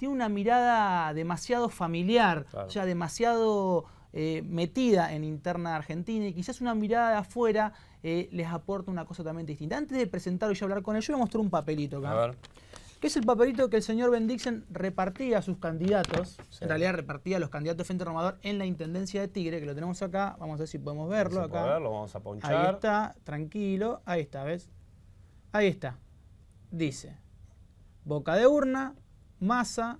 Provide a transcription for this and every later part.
tiene una mirada demasiado familiar, o sea, demasiado eh, metida en interna argentina y quizás una mirada de afuera eh, les aporta una cosa totalmente distinta. Antes de presentarlo y hablar con él, yo voy a mostrar un papelito acá. A ver. Que es el papelito que el señor Ben Dixon repartía a sus candidatos, en realidad repartía a los candidatos de Frente Romador en la Intendencia de Tigre, que lo tenemos acá, vamos a ver si podemos verlo vamos acá. A verlo, vamos a ponchar. Ahí está, tranquilo, ahí está, ¿ves? Ahí está. Dice, boca de urna, Masa,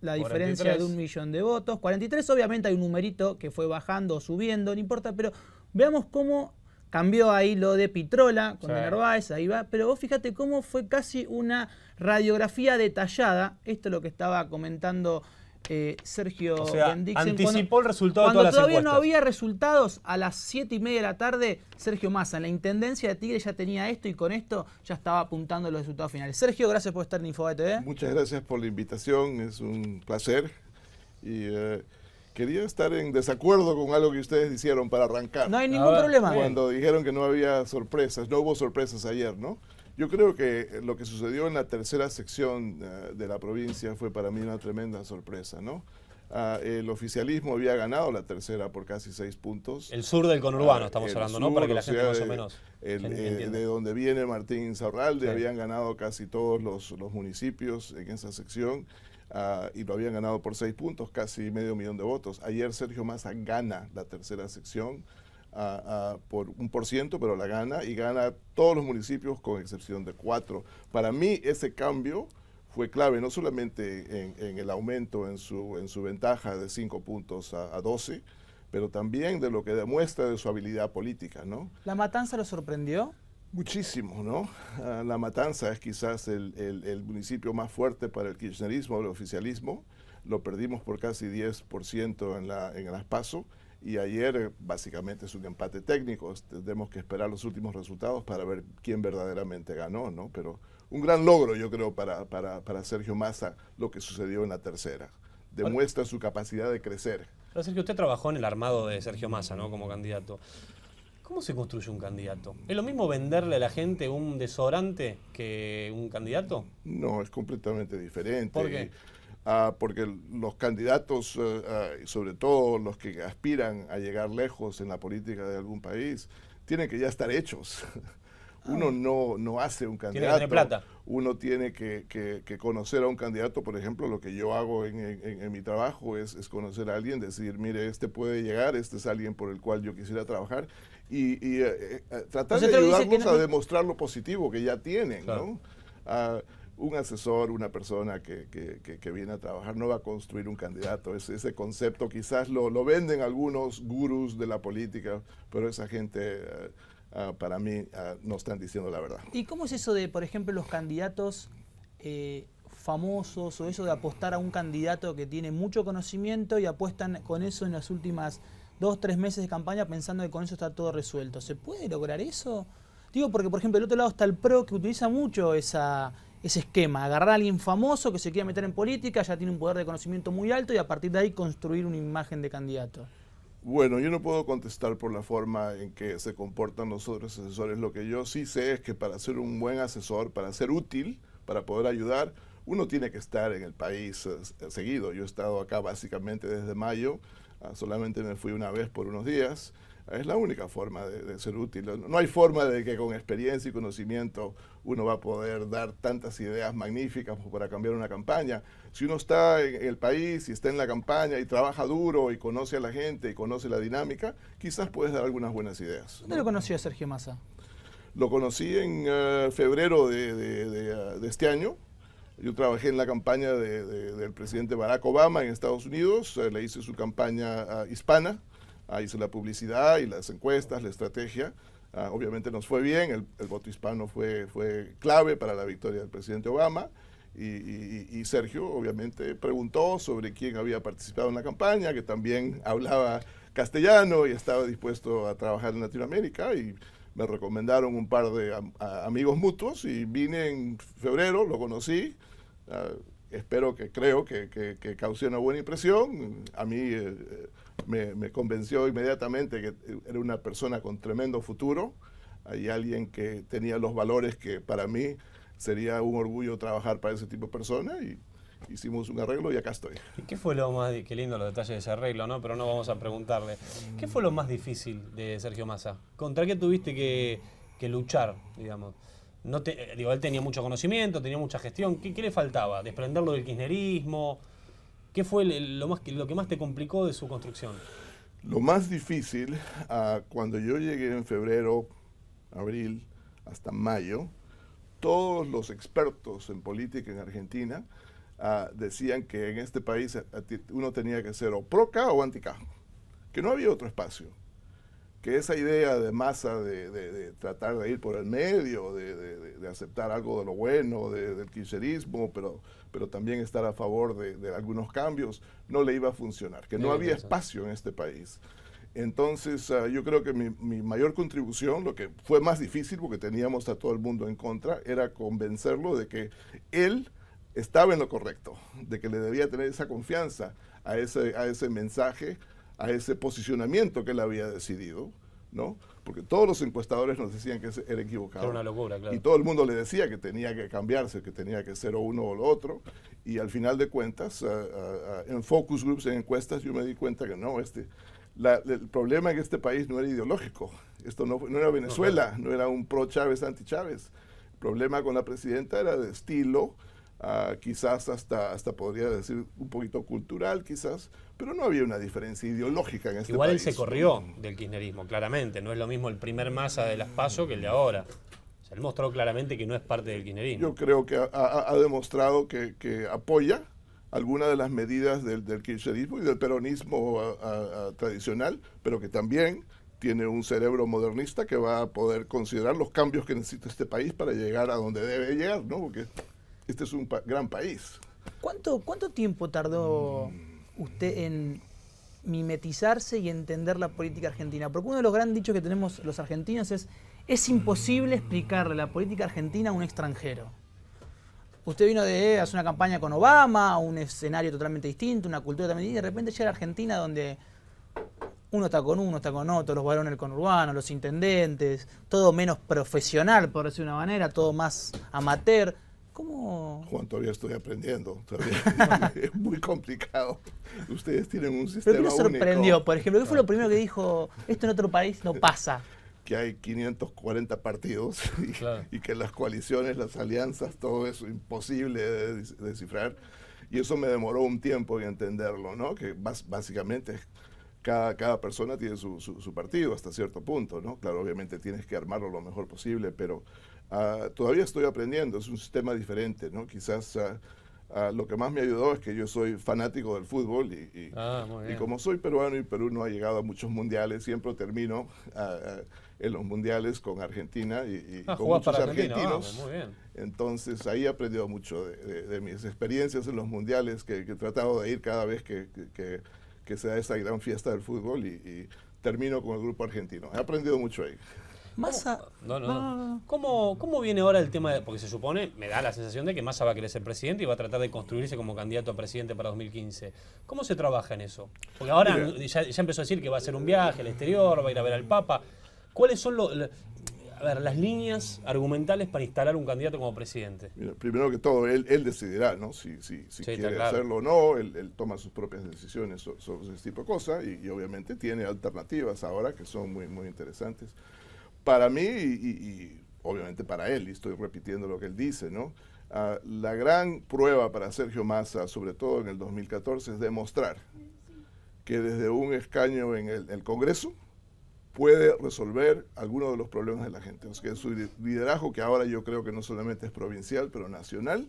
la diferencia de un millón de votos. 43, obviamente hay un numerito que fue bajando o subiendo, no importa, pero veamos cómo cambió ahí lo de Pitrola con de Narváez, ahí va. Pero vos fíjate cómo fue casi una radiografía detallada. Esto es lo que estaba comentando eh, Sergio Anticipó cuando, el resultado de todas todavía no había resultados, a las 7 y media de la tarde, Sergio Massa, en la intendencia de Tigre, ya tenía esto y con esto ya estaba apuntando los resultados finales. Sergio, gracias por estar en Infobae TV. Muchas gracias por la invitación, es un placer. Y. Eh, quería estar en desacuerdo con algo que ustedes hicieron para arrancar. No hay ningún problema. Cuando dijeron que no había sorpresas, no hubo sorpresas ayer, ¿no? Yo creo que eh, lo que sucedió en la tercera sección eh, de la provincia fue para mí una tremenda sorpresa, ¿no? Ah, el oficialismo había ganado la tercera por casi seis puntos. El sur del conurbano ah, estamos hablando, ¿no? Para que la gente más o menos. El, eh, de donde viene Martín Insaurralde, habían ganado casi todos los, municipios en esa sección. Ah, y lo habían ganado por seis puntos, casi medio millón de votos. Ayer Sergio Massa gana la tercera sección por un por ciento, pero la gana y gana todos los municipios con excepción de cuatro. Para mí ese cambio fue clave, no solamente en, el aumento en su, en su ventaja de cinco puntos a, doce, 12, pero también de lo que demuestra de su habilidad política. ¿no? ¿La matanza lo sorprendió? Muchísimo, ¿no? Ah, la Matanza es quizás el, el, municipio más fuerte para el kirchnerismo, el oficialismo. Lo perdimos por casi 10% en, la, en el PASO y ayer eh, básicamente es un empate técnico. tenemos que esperar los últimos resultados para ver quién verdaderamente ganó, ¿no? Pero un gran logro, yo creo, para, para, Sergio Massa lo que sucedió en la tercera. Demuestra su capacidad de crecer. Pero Sergio, usted trabajó en el armado de Sergio Massa, ¿no? Como candidato. ¿Cómo se construye un candidato? ¿Es lo mismo venderle a la gente un desodorante que un candidato? No, es completamente diferente. ¿Por Ah, porque los candidatos, eh, eh, sobre todo los que aspiran a llegar lejos en la política de algún país, tienen que ya estar hechos. Uno ah. no, no hace un candidato. Tiene plata. Uno tiene que, que, conocer a un candidato. Por ejemplo, lo que yo hago en, en, mi trabajo es, conocer a alguien, decir, mire, este puede llegar, este es alguien por el cual yo quisiera trabajar. Y, y eh, tratar pues de ayudarlos a demostrar lo positivo que ya tienen, ¿no? Ah, un asesor, una persona que, que, que, viene a trabajar, no va a construir un candidato. Ese, ese concepto quizás lo, lo, venden algunos gurús de la política, pero esa gente eh, ah, para mí ah, no están diciendo la verdad. ¿Y cómo es eso de, por ejemplo, los candidatos eh, famosos o eso de apostar a un candidato que tiene mucho conocimiento y apuestan con eso en las últimas dos, tres meses de campaña pensando que con eso está todo resuelto? ¿Se puede lograr eso? Digo, porque por ejemplo, del otro lado está el PRO que utiliza mucho esa ese esquema, agarrar a alguien famoso que se quiera meter en política, ya tiene un poder de conocimiento muy alto y a partir de ahí construir una imagen de candidato. Bueno, yo no puedo contestar por la forma en que se comportan los otros asesores. Lo que yo sí sé es que para ser un buen asesor, para ser útil, para poder ayudar, uno tiene que estar en el país eh, seguido. Yo he estado acá básicamente desde mayo, ah, solamente me fui una vez por unos días. Es la única forma de, ser útil. No hay forma de que con experiencia y conocimiento uno va a poder dar tantas ideas magníficas para cambiar una campaña. Si uno está en el país y está en la campaña y trabaja duro y conoce a la gente y conoce la dinámica, quizás puedes dar algunas buenas ideas. ¿Dónde lo conoció Sergio Massa? Lo conocí en eh, febrero eh, de, este año. Yo trabajé en la campaña del presidente Barack Obama en Estados Unidos, eh, le hice su campaña ah, hispana. Ah, hice la publicidad y las encuestas, la estrategia. Ah, obviamente nos fue bien, el, voto hispano fue, fue clave para la victoria del presidente Obama. Y, Sergio obviamente preguntó sobre quién había participado en la campaña, que también hablaba castellano y estaba dispuesto a trabajar en Latinoamérica y me recomendaron un par de amigos mutuos y vine en febrero, lo conocí, ah, espero que creo que, que, que, causé una buena impresión. A mí eh, eh, me, convenció inmediatamente que era una persona con tremendo futuro. Hay alguien que tenía los valores que para mí sería un orgullo trabajar para ese tipo de persona y hicimos un arreglo y acá estoy. qué fue lo más, qué lindo los detalles de ese arreglo, ¿no? Pero no vamos a preguntarle. ¿Qué fue lo más difícil de Sergio Massa? ¿Contra qué tuviste que, que luchar, digamos? No te, eh, digo, él tenía mucho conocimiento, tenía mucha gestión. ¿Qué, le faltaba? ¿Desprenderlo del kirchnerismo? ¿Qué fue lo, más, lo que más te complicó de su construcción? Lo más difícil, ah, cuando yo llegué en febrero, abril, hasta mayo, todos los expertos en política en Argentina ah, decían que en este país eh, uno tenía que ser o pro o anti que no había otro espacio que esa idea de masa de, de, tratar de ir por el medio, de, de aceptar algo de lo bueno, del kirchnerismo, pero, pero también estar a favor de, algunos cambios, no le iba a funcionar, que no, había espacio en este país. Entonces, ah, yo creo que mi, mi, mayor contribución, lo que fue más difícil, porque teníamos a todo el mundo en contra, era convencerlo de que él estaba en lo correcto, de que le debía tener esa confianza a ese, a ese mensaje, a ese posicionamiento que él había decidido, ¿no? Porque todos los encuestadores nos decían que era equivocado. Era una locura, claro. Y todo el mundo le decía que tenía que cambiarse, que tenía que ser uno o lo otro. Y al final de cuentas, eh, eh, en focus groups, en encuestas, yo me di cuenta que no, este, el problema en este país no era ideológico. Esto no, no era Venezuela, no, no era un pro Chávez, anti Chávez. El problema con la presidenta era de estilo, Ah, quizás hasta, hasta podría decir un poquito cultural, quizás, pero no había una diferencia ideológica en este Igual país. igual se corrió del kirchnerismo, claramente. No es lo mismo el primer masa de las PASO que el de ahora. se sea, mostró claramente que no es parte del kirchnerismo. Yo creo que ha, demostrado que, apoya algunas de las medidas del, del, kirchnerismo y del peronismo tradicional, pero que también tiene un cerebro modernista que va a poder considerar los cambios que necesita este país para llegar a donde debe llegar, ¿no? Porque este es un gran país. ¿Cuánto, tiempo tardó mm. usted en mimetizarse y entender la política argentina? Porque uno de los grandes dichos que tenemos los argentinos es, es imposible mm. explicarle la política argentina a un extranjero. Usted vino de eh, hacer una campaña con Obama, un escenario totalmente distinto, una cultura también, y de repente llega a Argentina donde uno está con uno, está con otro, los varones con urbanos, los intendentes, todo menos profesional, por decir una manera, todo más amateur. ¿Cómo? Juan, todavía estoy aprendiendo. es muy complicado. Ustedes tienen un sistema ¿Pero qué sorprendió? Por ejemplo, ¿qué fue lo primero que dijo? Esto en otro país no pasa que hay 540 partidos y, que las coaliciones, las alianzas, todo eso imposible de descifrar. Y eso me demoró un tiempo en entenderlo, ¿no? Que básicamente cada, cada persona tiene su, su, su, partido hasta cierto punto, ¿no? Claro, obviamente tienes que armarlo lo mejor posible, pero Ah, todavía estoy aprendiendo, es un sistema diferente, ¿no? Quizás ah, ah, lo que más me ayudó es que yo soy fanático del fútbol y, como soy peruano y Perú no ha llegado a muchos mundiales, siempre termino en los mundiales con Argentina y, con muchos argentinos. Entonces ahí he aprendido mucho de, mis experiencias en los mundiales que, he tratado de ir cada vez que, que, se da esa gran fiesta del fútbol y, y termino con el grupo argentino. He aprendido mucho ahí. Massa. No, no, ¿Cómo, viene ahora el tema de.? Porque se supone, me da la sensación de que Massa va a querer ser presidente y va a tratar de construirse como candidato a presidente para 2015. ¿Cómo se trabaja en eso? Porque ahora ya, empezó a decir que va a hacer un viaje al exterior, va a ir a ver al Papa. ¿Cuáles son ver, las líneas argumentales para instalar un candidato como presidente. Mira, primero que todo, él, decidirá ¿no? si, si, quiere hacerlo o no, él, toma sus propias decisiones sobre, ese tipo de cosas y, y, obviamente tiene alternativas ahora que son muy, muy interesantes para mí y, obviamente para él, y estoy repitiendo lo que él dice, ¿no? Ah, la gran prueba para Sergio Massa, sobre todo en el 2014, es demostrar que desde un escaño en el, Congreso puede resolver algunos de los problemas de la gente. Es que su liderazgo, que ahora yo creo que no solamente es provincial, pero nacional,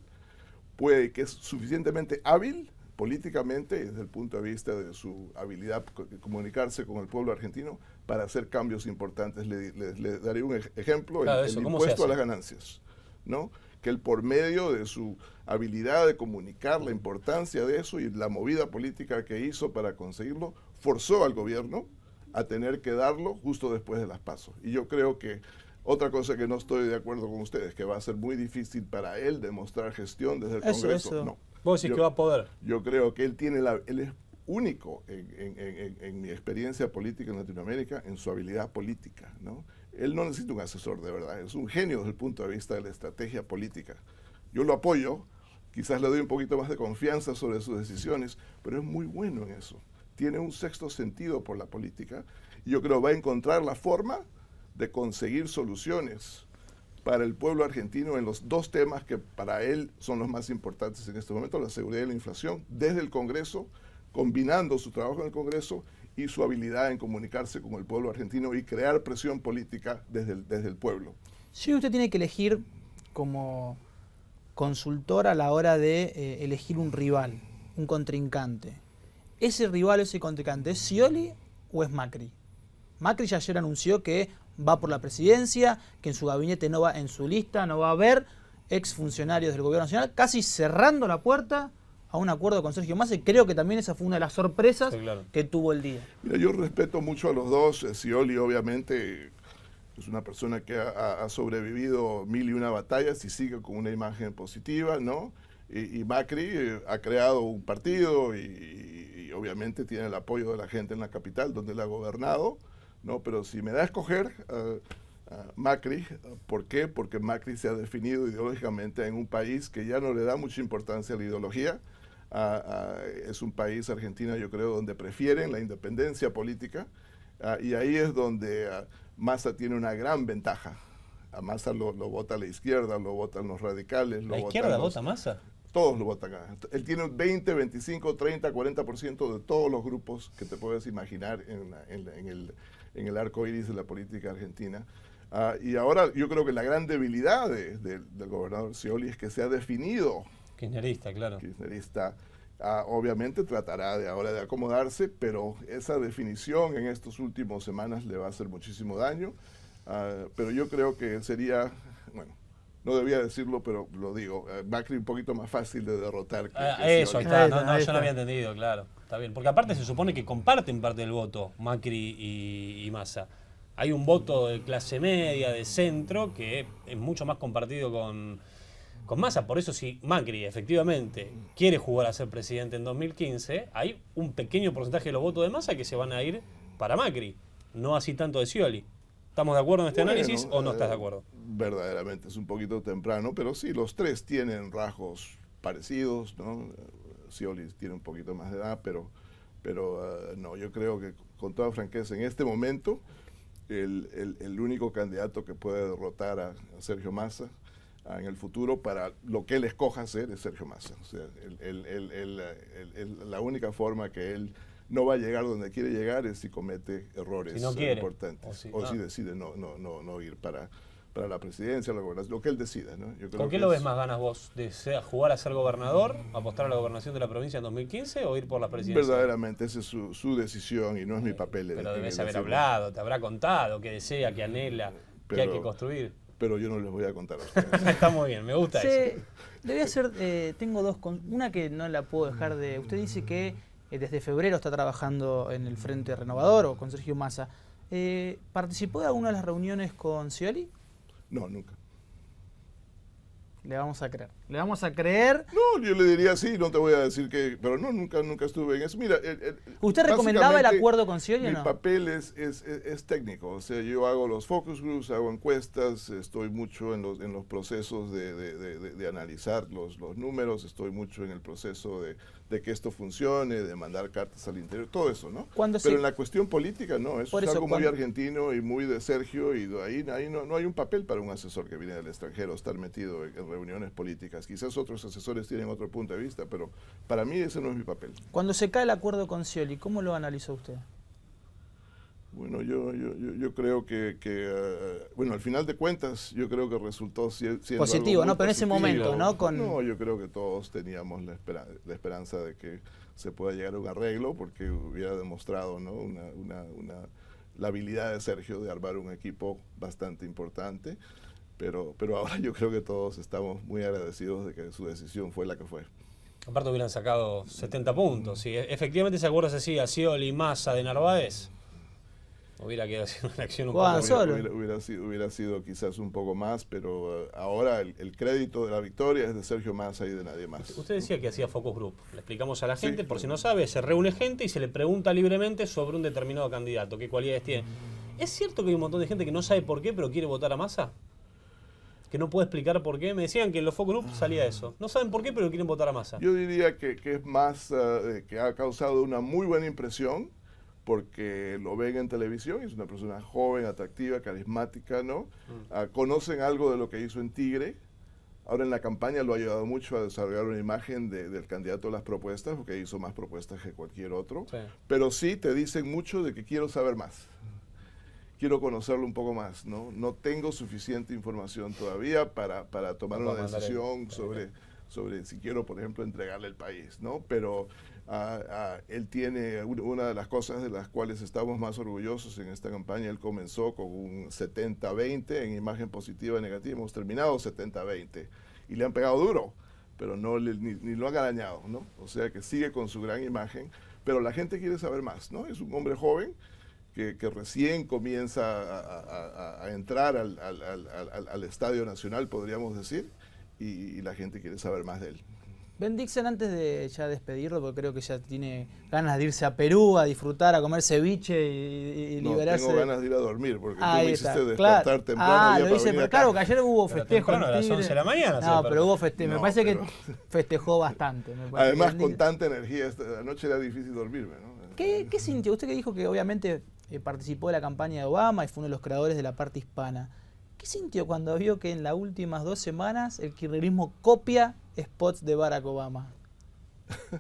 puede que es suficientemente hábil políticamente, desde el punto de vista de su habilidad de comunicarse con el pueblo argentino, para hacer cambios importantes. Le, daré un ejemplo, el, impuesto a las ganancias, ¿no? que él por medio de su habilidad de comunicar la importancia de eso y la movida política que hizo para conseguirlo, forzó al gobierno a tener que darlo justo después de las pasos. Y yo creo que otra cosa que no estoy de acuerdo con ustedes, que va a ser muy difícil para él demostrar gestión desde el eso, Congreso. Eso. No. Vos sí que va a poder. Yo creo que él tiene la, él es único en, mi experiencia política en Latinoamérica en su habilidad política. ¿no? Él no necesita un asesor, de verdad. Es un genio desde el punto de vista de la estrategia política. Yo lo apoyo, quizás le doy un poquito más de confianza sobre sus decisiones, pero es muy bueno en eso. Tiene un sexto sentido por la política y yo creo va a encontrar la forma de conseguir soluciones para el pueblo argentino en los dos temas que para él son los más importantes en este momento, la seguridad y la inflación, desde el Congreso combinando su trabajo en el Congreso y su habilidad en comunicarse con el pueblo argentino y crear presión política desde el, desde el pueblo. Si usted tiene que elegir como consultor a la hora de eh, elegir un rival, un contrincante. ¿Ese rival, o ese contrincante, es Scioli o es Macri? Macri ya ayer anunció que va por la presidencia, que en su gabinete no va, en su lista no va a haber exfuncionarios del gobierno nacional, casi cerrando la puerta a un acuerdo con Sergio Massa y creo que también esa fue una de las sorpresas que tuvo el día. Mira, yo respeto mucho a los dos, eh, Scioli obviamente es una persona que ha, sobrevivido mil y una batallas y sigue con una imagen positiva, ¿no? Y, Macri eh, ha creado un partido y, obviamente tiene el apoyo de la gente en la capital donde él ha gobernado, ¿no? Pero si me da a escoger... Eh, Macri. ¿Por qué? Porque Macri se ha definido ideológicamente en un país que ya no le da mucha importancia a la ideología, es un país, Argentina, yo creo, donde prefieren la independencia política ah, y ahí es donde ah, Massa tiene una gran ventaja. A Massa lo, lo vota la izquierda, lo votan los radicales. Lo ¿La izquierda vota Massa? Todos lo votan. Él tiene 20, 25, 30, 40% de todos los grupos que te puedes imaginar en, el, arco iris de la política argentina. Ah, y ahora yo creo que la gran debilidad del gobernador Scioli es que se ha definido Kirchnerista, claro. Kirchnerista. Ah, obviamente tratará de ahora de acomodarse, pero esa definición en estas últimas semanas le va a hacer muchísimo daño. Ah, pero yo creo que sería, bueno, no debía decirlo, pero lo digo, eh, Macri un poquito más fácil de derrotar. Que, ah, eso, ahí está, no, yo no había entendido, claro. Está bien, porque aparte se supone que comparten parte del voto Macri y Massa. Hay un voto de clase media, de centro, que es mucho más compartido con con Massa. Por eso si Macri efectivamente quiere jugar a ser presidente en 2015, hay un pequeño porcentaje de los votos de Massa que se van a ir para Macri, no así tanto de Scioli. ¿Estamos de acuerdo en este análisis o no estás de eh, acuerdo? Verdaderamente es un poquito temprano, pero sí, los tres tienen rasgos parecidos, ¿no? Scioli tiene un poquito más de edad, pero, pero eh, no, yo creo que con toda franqueza, en este momento, el, único candidato que puede derrotar a Sergio Massa en el futuro para lo que él escoja hacer es Sergio Massa. O sea, la única forma que él no va a llegar donde quiere llegar es si comete errores importantes o si, decide no, no, no, no ir para, para la presidencia, lo que él decida. ¿no? ¿Con qué lo ves más ganas vos? desea jugar a ser gobernador, apostar a la gobernación de la provincia en 2015 o ir por la presidencia? Verdaderamente, esa es su, su decisión y no es mi eh, papel. Pero debes haber hablado, te habrá contado qué desea, qué anhela, que hay que construir pero yo no les voy a contar Está muy bien, me gusta eso. Debe hacer, eh, tengo dos, con, una que no la puedo dejar de... Usted dice que eh, desde febrero está trabajando en el Frente Renovador o con Sergio Massa. Eh, ¿Participó de alguna de las reuniones con Scioli? No, nunca. Le vamos a creer. Le vamos a creer. No, yo le diría sí, no te voy a decir que. Pero no, nunca, nunca estuve en eso. Mira. ¿Usted recomendaba el acuerdo con Scioli o no? Mi papel es, es, es, técnico. O sea, yo hago los focus groups, hago encuestas, estoy mucho en los, en los procesos de, de, analizar los números, estoy mucho en el proceso de de que esto funcione, de mandar cartas al interior, todo eso, ¿no? Cuando Pero en la cuestión política, no, eso, es algo muy argentino y muy de Sergio, y ahí, ahí no, no, hay un papel para un asesor que viene del extranjero estar metido en, reuniones políticas. Quizás otros asesores tienen otro punto de vista, pero para mí ese no es mi papel. Cuando se cae el acuerdo con Scioli, ¿cómo lo analiza usted? Bueno, yo, yo, yo creo que, eh, bueno, al final de cuentas, yo creo que resultó siendo positivo, ¿no? Pero en ese momento, ¿no? Con... No, yo creo que todos teníamos la, esperanza, de que se pueda llegar a un arreglo, porque hubiera demostrado, ¿no? Una, una, la habilidad de Sergio de armar un equipo bastante importante. Pero, pero ahora yo creo que todos estamos muy agradecidos de que su decisión fue la que fue. Aparte hubieran sacado 70 puntos. sí e, efectivamente se acuerda así, Cioli, Masa de Narváez, Hubiera quedado una acción un poco más. Hubiera, sido, quizás un poco más, pero eh, ahora el, crédito de la victoria es de Sergio Massa y de nadie más. Usted decía que hacía focus group. Le explicamos a la gente, por si no sabe, se reúne gente y se le pregunta libremente sobre un determinado candidato, qué cualidades tiene. ¿Es cierto que hay un montón de gente que no sabe por qué, pero quiere votar a Massa? que no puede explicar por qué. Me decían que en los focus group salía ah. eso. No saben por qué, pero quieren votar a Massa. Yo diría que, que es más, eh, que ha causado una muy buena impresión porque lo ven en televisión, es una persona joven, atractiva, carismática, ¿no? Mm. Ah, conocen algo de lo que hizo en Tigre. Ahora en la campaña lo ha ayudado mucho a desarrollar una imagen de, del candidato a las propuestas, porque hizo más propuestas que cualquier otro. Pero sí te dicen mucho de que quiero saber más. Quiero conocerlo un poco más, ¿no? No tengo suficiente información todavía para, para tomar una decisión sobre, sobre si quiero, por ejemplo, entregarle el país, ¿no? Pero Ah, ah, él tiene una de las cosas de las cuales estamos más orgullosos en esta campaña. Él comenzó con un 70-20 en imagen positiva y negativa. Hemos terminado 70-20 y le han pegado duro, pero no ni, lo han arañado, ¿no? O sea que sigue con su gran imagen, pero la gente quiere saber más, ¿no? Es un hombre joven que, recién comienza a, entrar al, estadio nacional, podríamos decir, y la gente quiere saber más de él. Ben Dixon, antes de ya despedirlo, porque creo que ya tiene ganas de irse a Perú a disfrutar, a comer ceviche y, liberarse. no, Tengo ganas de ir a dormir, porque tú me hiciste despertar temprano. Ah, lo hice, pero claro, que ayer hubo festejo. Temprano, a las 11 de la mañana. No, pero hubo festejo. me parece que festejó bastante. Además, con tanta energía, esta noche era difícil dormirme. ¿no? ¿Qué, sintió? Usted que dijo que obviamente eh, participó de la campaña de Obama y fue uno de los creadores de la parte hispana. ¿Qué sintió cuando vio que en las últimas dos semanas el kirchnerismo copia spots de Barack Obama.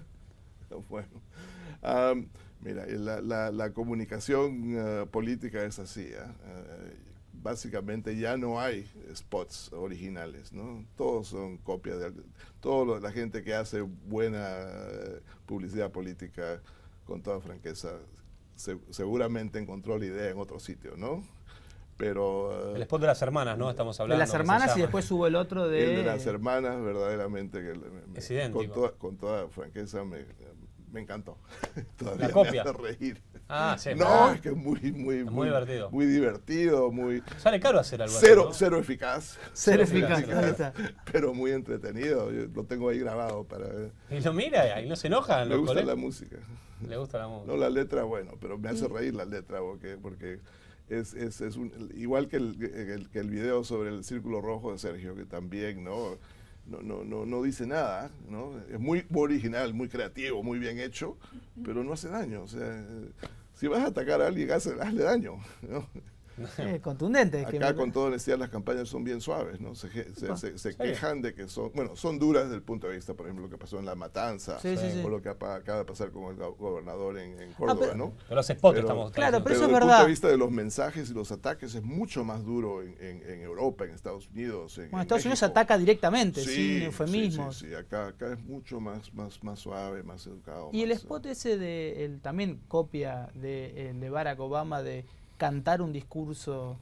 bueno. mira, la, comunicación eh, política es así. ¿eh? Eh, básicamente ya no hay spots originales, ¿no? Todos son copias de... Toda la gente que hace buena publicidad política, con toda franqueza, seguramente encontró la idea en otro sitio, ¿no? Pero, el eh, spot de las hermanas, ¿no? Estamos hablando. De las hermanas y después hubo el otro de... El de las hermanas, verdaderamente, que Con, toda, con toda franqueza me, me encantó. Todavía la copia. me hace reír. Ah, sí. No, es que es muy, muy, muy, divertido. Muy divertido, muy... Sale caro hacer algo cero, Cero eficaz. Cero, eficaz, Pero muy entretenido. lo tengo ahí grabado para... Y lo mira y no se enoja. Le gusta la música. Le gusta la música. No, la letra, bueno, pero me hace reír la letra porque... porque es, es, un, igual que el, que el, video sobre el círculo rojo de Sergio, que también ¿no? No, no, dice nada, ¿no? es muy, original, muy creativo, muy bien hecho, pero no hace daño. O sea, si vas a atacar a alguien, hazle, hazle daño. ¿no? contundente. Acá, que todo con toda honestidad, las campañas son bien suaves, ¿no? Se, quejan de que son, bueno, son duras desde el punto de vista, por ejemplo, lo que pasó en La Matanza, o lo que acaba de pasar con el gobernador en, ah, Córdoba, ¿no? Pero los spots estamos Claro, pero, es verdad. Desde el punto de vista de los mensajes y los ataques es mucho más duro en, Europa, en Estados Unidos. En, bueno, Estados Unidos ataca directamente, sí, sin eufemismos. Sí, sí, acá, acá, es mucho más, más, más suave, más educado. Y el spot ese de, también copia de Barack Obama de cantar un discurso.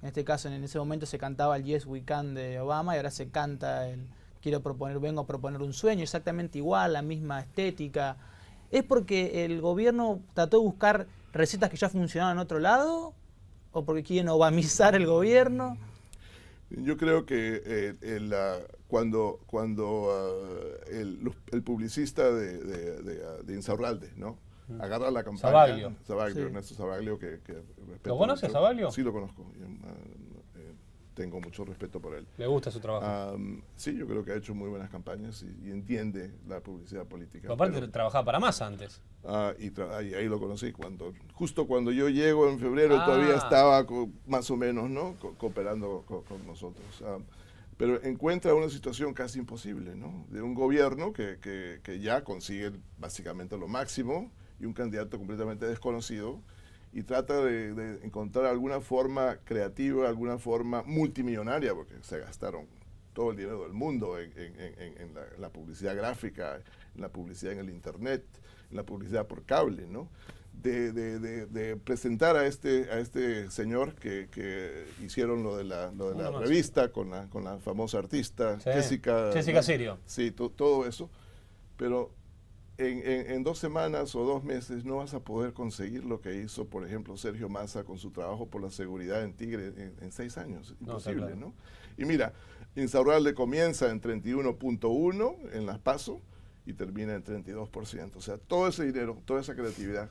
En este caso, en ese momento se cantaba el Yes We Can de Obama y ahora se canta el Quiero proponer, vengo a proponer un sueño, exactamente igual, la misma estética. ¿Es porque el gobierno trató de buscar recetas que ya funcionaban en otro lado? ¿O porque quieren obamizar el gobierno? Yo creo que eh, cuando, cuando ah, el, publicista de, de, de Insaurralde, ¿no? agarra la campaña. Sabaglio. Sabaglio, Ernesto Sabaglio, que, ¿Lo conoces, Sabaglio? Sí, lo conozco. Eh, eh, tengo mucho respeto por él. ¿Le gusta su trabajo? sí, yo creo que ha hecho muy buenas campañas y, entiende la publicidad política. aparte trabajaba para más antes. Ah, y, ahí lo conocí, cuando, justo cuando yo llego en febrero ah. todavía estaba más o menos ¿no? cooperando con nosotros. pero encuentra una situación casi imposible, ¿no? De un gobierno que, que, que ya consigue básicamente lo máximo, y un candidato completamente desconocido y trata de, encontrar alguna forma creativa, alguna forma multimillonaria, porque se gastaron todo el dinero del mundo en, la, publicidad gráfica, en la publicidad en el Internet, en la publicidad por cable, ¿no? De, presentar a este, a este señor que, hicieron lo de la, revista con la, con la famosa artista Jessica... Jessica Sirio. Sí, todo eso. Pero en, dos semanas o dos meses no vas a poder conseguir lo que hizo, por ejemplo, Sergio Massa con su trabajo por la seguridad en Tigre en, seis años. Imposible, ¿no? Y mira, Insaurralde comienza en 31.1 en las PASO y termina en 32%. O sea, todo ese dinero, toda esa creatividad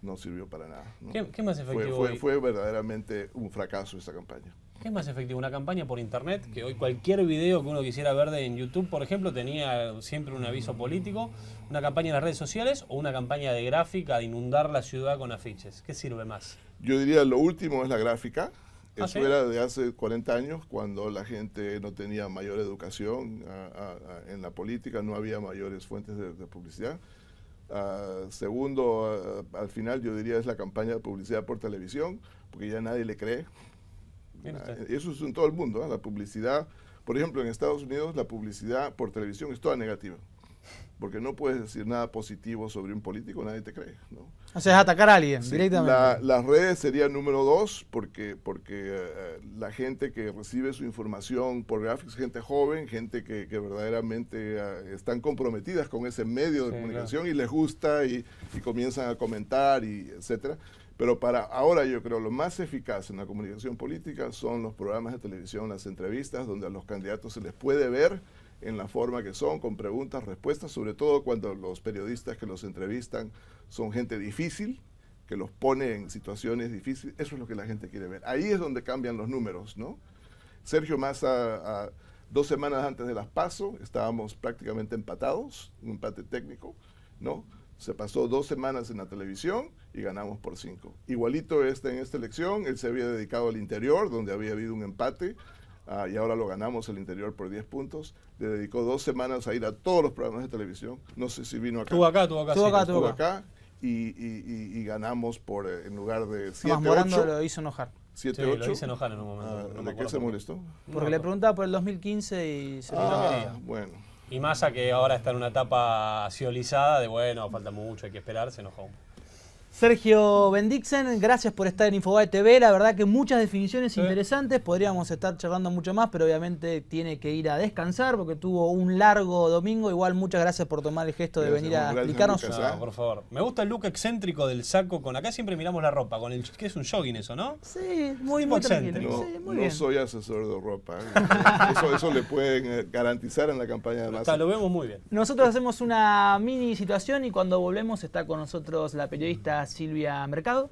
no sirvió para nada. ¿Qué, más efectivo? Fue, fue, fue verdaderamente un fracaso esta campaña. ¿Qué es más efectivo una campaña por internet? Que hoy cualquier video que uno quisiera ver en YouTube, por ejemplo, tenía siempre un aviso político, una campaña en las redes sociales o una campaña de gráfica de inundar la ciudad con afiches. ¿Qué sirve más? Yo diría lo último es la gráfica. Ah, Eso era de hace 40 años, cuando la gente no tenía mayor educación en la política, no había mayores fuentes de, publicidad. Ah, segundo, ah, al final yo diría es la campaña de publicidad por televisión, porque ya nadie le cree. Ah, eso es en todo el mundo. ¿eh? La publicidad, por ejemplo, en Estados Unidos, la publicidad por televisión es toda negativa. Porque no puedes decir nada positivo sobre un político, nadie te cree. ¿no? O sea, es atacar a alguien directamente. las redes serían número dos, porque, porque eh, eh, la gente que recibe su información por gráficos, gente joven, gente que, verdaderamente están comprometidas con ese medio de comunicación y les gusta y, y comienzan a comentar, y etcétera. Pero para ahora yo creo lo más eficaz en la comunicación política son los programas de televisión, las entrevistas, donde a los candidatos se les puede ver en la forma que son, con preguntas, respuestas, sobre todo cuando los periodistas que los entrevistan son gente difícil, que los pone en situaciones difíciles. Eso es lo que la gente quiere ver. Ahí es donde cambian los números, ¿no? Sergio Massa, a, dos semanas antes de las PASO, estábamos prácticamente empatados, un empate técnico, ¿no? Se pasó dos semanas en la televisión y ganamos por cinco. Igualito este en esta elección, él se había dedicado al interior, donde había habido un empate, ah, y ahora lo ganamos el interior por 10 puntos. Le dedicó dos semanas a ir a todos los programas de televisión. No sé si vino acá. Estuvo acá, estuvo acá. Estuvo acá, estuvo acá. Y, y, y, ganamos por, eh, en lugar de 7 Morando lo hizo enojar. 7, sí, lo hizo enojar en un momento. Ah, ¿De qué se molestó? Porque le preguntaba por el 2015 y se ah, no quería. Bueno. Y a que ahora está en una etapa ciolizada de bueno, falta mucho, hay que esperar, se enojó Sergio Bendixen, gracias por estar en Infobae TV. La verdad que muchas definiciones interesantes. Podríamos estar charlando mucho más, pero obviamente tiene que ir a descansar porque tuvo un largo domingo. Igual muchas gracias por tomar el gesto de venir a explicarnos. ¿eh? por favor. Me gusta el look excéntrico del saco con acá siempre miramos la ropa con el que es un jogging eso, ¿no? Sí, muy, muy excéntrico. No, soy asesor de ropa. ¿eh? Eso, eso le pueden eh, garantizar en la campaña de masa. Lo vemos muy bien. Nosotros hacemos una mini situación y cuando volvemos está con nosotros la periodista Silvia Mercado.